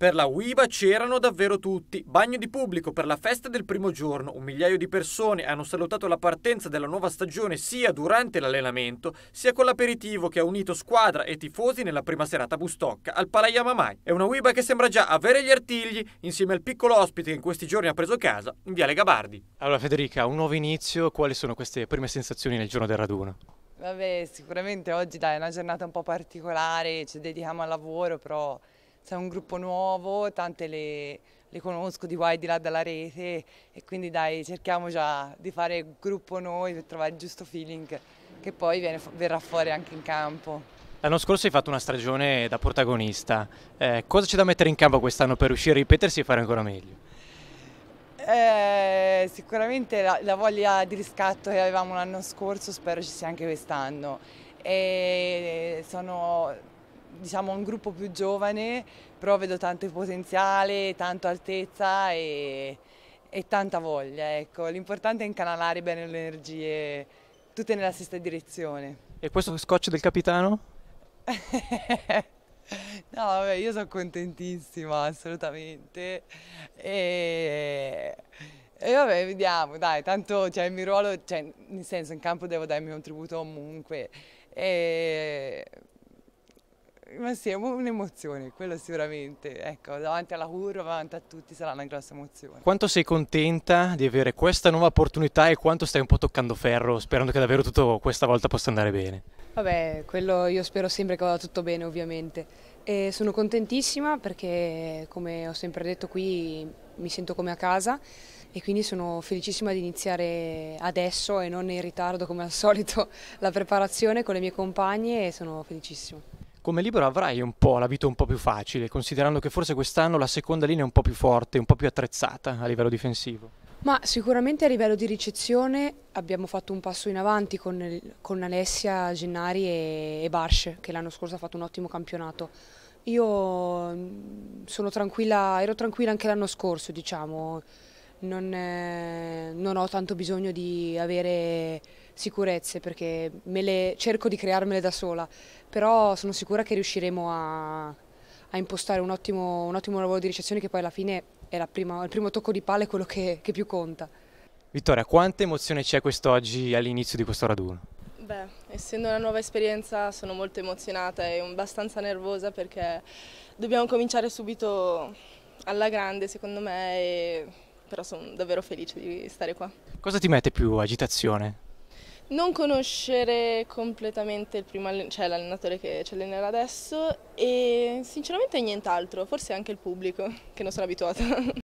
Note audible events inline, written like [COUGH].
Per la Uiva c'erano davvero tutti. Bagno di pubblico per la festa del primo giorno. Un migliaio di persone hanno salutato la partenza della nuova stagione sia durante l'allenamento, sia con l'aperitivo che ha unito squadra e tifosi nella prima serata bustocca al Palaiamamai. È una Uiva che sembra già avere gli artigli insieme al piccolo ospite che in questi giorni ha preso casa in Viale Gabardi. Allora Federica, un nuovo inizio. Quali sono queste prime sensazioni nel giorno del raduno? Vabbè, sicuramente oggi dai, è una giornata un po' particolare, ci dedichiamo al lavoro, però siamo un gruppo nuovo, tante le, le conosco di qua e di là dalla rete e quindi dai cerchiamo già di fare gruppo noi per trovare il giusto feeling che poi viene, verrà fuori anche in campo. L'anno scorso hai fatto una stagione da protagonista, eh, cosa c'è da mettere in campo quest'anno per riuscire a ripetersi e fare ancora meglio? Eh, sicuramente la, la, voglia di riscatto che avevamo l'anno scorso spero ci sia anche quest'anno. E sono diciamo, un gruppo più giovane, però vedo tanto potenziale, tanto altezza e, e tanta voglia. Ecco. L'importante è incanalare bene le energie, tutte nella stessa direzione. E questo scotch del capitano? [LAUGHS] No, vabbè, io sono contentissima, assolutamente. E, e vabbè, vediamo, dai, tanto cioè, il mio ruolo, cioè, nel senso, in campo devo darmi un contributo comunque. E ma sì, è un'emozione, quello sicuramente. Ecco, davanti alla curva, davanti a tutti sarà una grossa emozione. Quanto sei contenta di avere questa nuova opportunità e quanto stai un po' toccando ferro, sperando che davvero tutto questa volta possa andare bene? Vabbè, quello io spero sempre che vada tutto bene, ovviamente. E sono contentissima perché, come ho sempre detto qui, mi sento come a casa e quindi sono felicissima di iniziare adesso e non in ritardo come al solito [LAUGHS] la preparazione con le mie compagne e sono felicissima come libero avrai un po' la vita un po' più facile, considerando che forse quest'anno la seconda linea è un po' più forte, un po' più attrezzata a livello difensivo. Ma sicuramente a livello di ricezione abbiamo fatto un passo in avanti con, con Alessia, Gennari e, e Barsh, che l'anno scorso ha fatto un ottimo campionato. Io mm, tranquilla, ero tranquilla anche l'anno scorso, diciamo, non, eh, non ho tanto bisogno di avere sicurezze perché le, cerco di crearmele da sola, però sono sicura che riusciremo a, a impostare un ottimo, un ottimo, lavoro di ricezione che poi alla fine è prima, il primo tocco di palla, è quello che, che più conta. Vittoria, quanta emozione c'è quest'oggi all'inizio di questo raduno? Beh, essendo una nuova esperienza sono molto emozionata e abbastanza nervosa perché dobbiamo cominciare subito alla grande secondo me, e... però sono davvero felice di stare qua. Cosa ti mette più agitazione? Non conoscere completamente il primo cioè l'allenatore che ci allenerà adesso e sinceramente nient'altro, forse anche il pubblico [LAUGHS] che non sono abituata.